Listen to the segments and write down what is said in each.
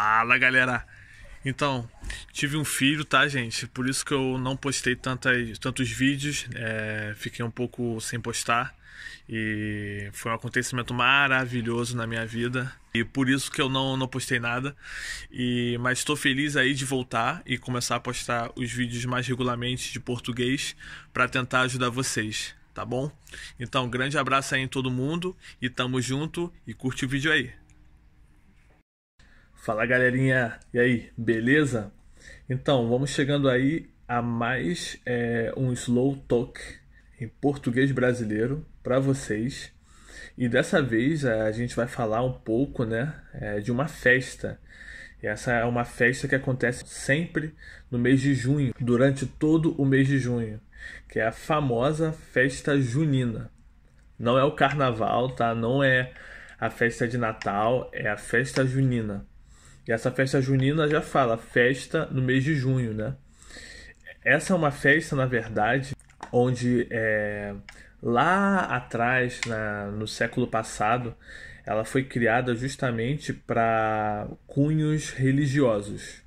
Fala, galera! Então, tive um filho, tá, gente? Por isso que eu não postei tantas, tantos vídeos, é, fiquei um pouco sem postar. E foi um acontecimento maravilhoso na minha vida. E por isso que eu não, não postei nada. E, mas estou feliz aí de voltar e começar a postar os vídeos mais regularmente de português para tentar ajudar vocês, tá bom? Então, grande abraço aí em todo mundo e tamo junto e curte o vídeo aí. Fala galerinha, e aí, beleza? Então, vamos chegando aí a mais é, um Slow Talk em português brasileiro para vocês. E dessa vez é, a gente vai falar um pouco né, é, de uma festa. E essa é uma festa que acontece sempre no mês de junho, durante todo o mês de junho, que é a famosa festa junina. Não é o carnaval, tá? Não é a festa de Natal, é a festa junina. E essa festa junina já fala festa no mês de junho, né? Essa é uma festa, na verdade, onde é, lá atrás, na, no século passado, ela foi criada justamente para cunhos religiosos.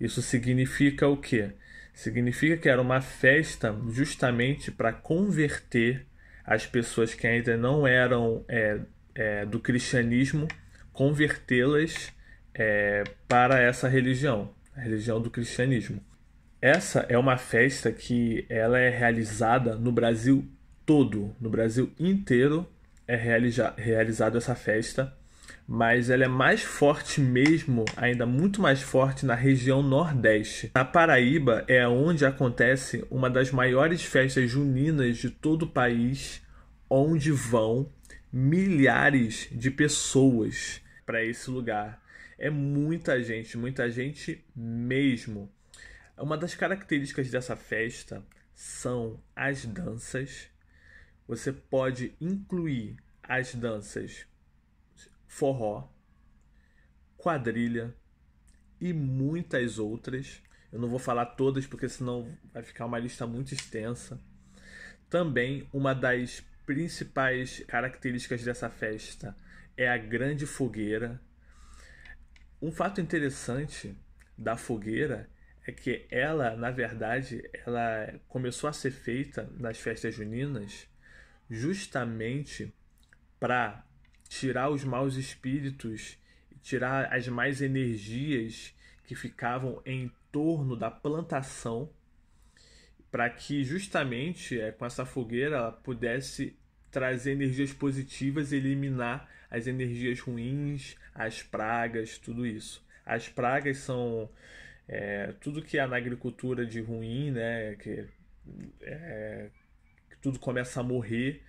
Isso significa o quê? Significa que era uma festa justamente para converter as pessoas que ainda não eram é, é, do cristianismo, convertê-las é, para essa religião, a religião do cristianismo. Essa é uma festa que ela é realizada no Brasil todo, no Brasil inteiro é realizada essa festa, mas ela é mais forte mesmo, ainda muito mais forte na região Nordeste. Na Paraíba é onde acontece uma das maiores festas juninas de todo o país, onde vão milhares de pessoas para esse lugar. É muita gente, muita gente mesmo. Uma das características dessa festa são as danças. Você pode incluir as danças forró, quadrilha e muitas outras. Eu não vou falar todas porque senão vai ficar uma lista muito extensa. Também uma das principais características dessa festa é a grande fogueira, um fato interessante da fogueira é que ela, na verdade, ela começou a ser feita nas festas juninas justamente para tirar os maus espíritos, tirar as más energias que ficavam em torno da plantação, para que justamente é, com essa fogueira ela pudesse trazer energias positivas e eliminar as energias ruins, as pragas, tudo isso. As pragas são é, tudo que há na agricultura de ruim, né? Que, é, que tudo começa a morrer,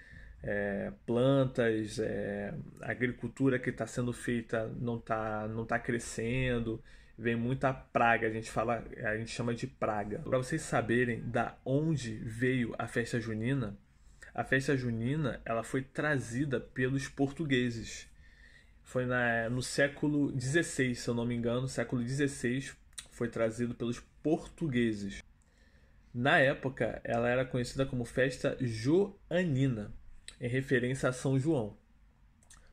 é, plantas, é, a agricultura que está sendo feita não está não tá crescendo, vem muita praga, a gente fala, a gente chama de praga. Para vocês saberem da onde veio a festa junina, a festa junina ela foi trazida pelos portugueses. Foi na, no século XVI, se eu não me engano, século XVI, foi trazido pelos portugueses. Na época, ela era conhecida como festa joanina, em referência a São João.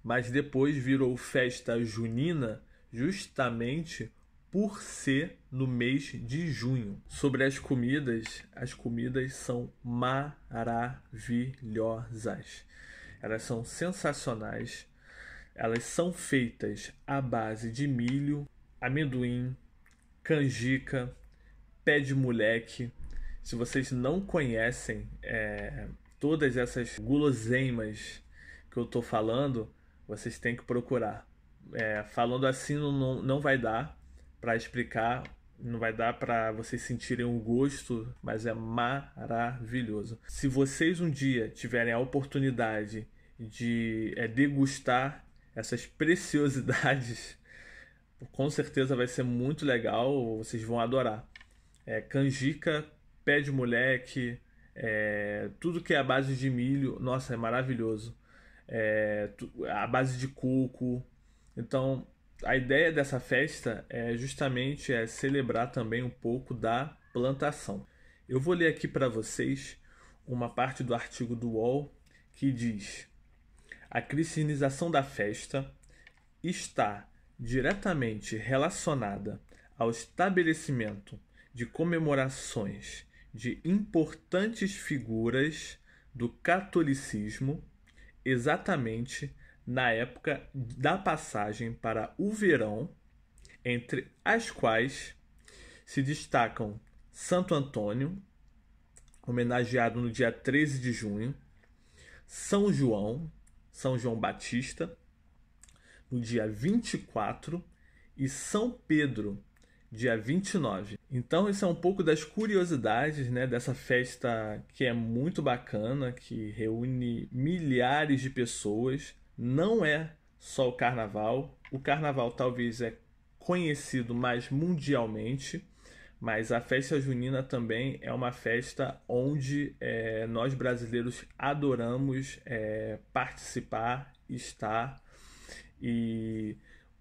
Mas depois virou festa junina justamente por ser no mês de junho. Sobre as comidas, as comidas são maravilhosas. Elas são sensacionais. Elas são feitas à base de milho, amendoim, canjica, pé de moleque. Se vocês não conhecem é, todas essas guloseimas que eu tô falando, vocês têm que procurar. É, falando assim não, não vai dar, para explicar não vai dar para vocês sentirem o gosto, mas é maravilhoso. Se vocês um dia tiverem a oportunidade de é, degustar essas preciosidades, com certeza vai ser muito legal, vocês vão adorar. É, canjica, pé de moleque, é, tudo que é a base de milho, nossa, é maravilhoso. É, a base de coco. Então, a ideia dessa festa é justamente é celebrar também um pouco da plantação. Eu vou ler aqui para vocês uma parte do artigo do UOL que diz: a cristianização da festa está diretamente relacionada ao estabelecimento de comemorações de importantes figuras do catolicismo, exatamente na época da passagem para o verão, entre as quais se destacam Santo Antônio, homenageado no dia 13 de junho, São João, São João Batista, no dia 24, e São Pedro, dia 29. Então, isso é um pouco das curiosidades né, dessa festa que é muito bacana, que reúne milhares de pessoas não é só o carnaval. O carnaval talvez é conhecido mais mundialmente, mas a festa junina também é uma festa onde é, nós brasileiros adoramos é, participar, estar. E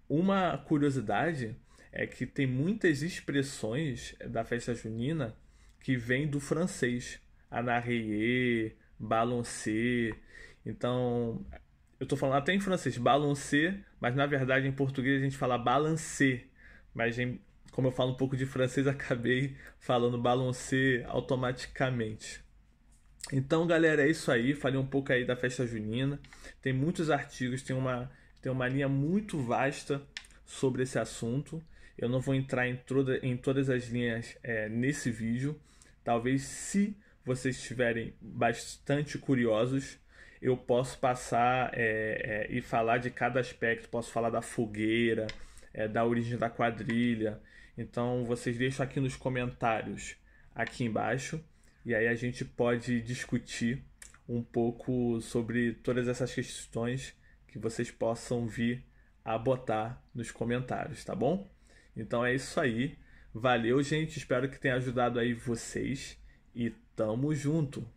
uma curiosidade é que tem muitas expressões da festa junina que vêm do francês. Anarrier, balancer. Então, eu tô falando até em francês, balancer, mas na verdade em português a gente fala balancer. Mas em, como eu falo um pouco de francês, acabei falando balancer automaticamente. Então, galera, é isso aí. Falei um pouco aí da festa junina. Tem muitos artigos, tem uma, tem uma linha muito vasta sobre esse assunto. Eu não vou entrar em, toda, em todas as linhas é, nesse vídeo. Talvez, se vocês estiverem bastante curiosos, eu posso passar é, é, e falar de cada aspecto, posso falar da fogueira, é, da origem da quadrilha. Então vocês deixam aqui nos comentários, aqui embaixo, e aí a gente pode discutir um pouco sobre todas essas questões que vocês possam vir a botar nos comentários, tá bom? Então é isso aí. Valeu, gente. Espero que tenha ajudado aí vocês e tamo junto.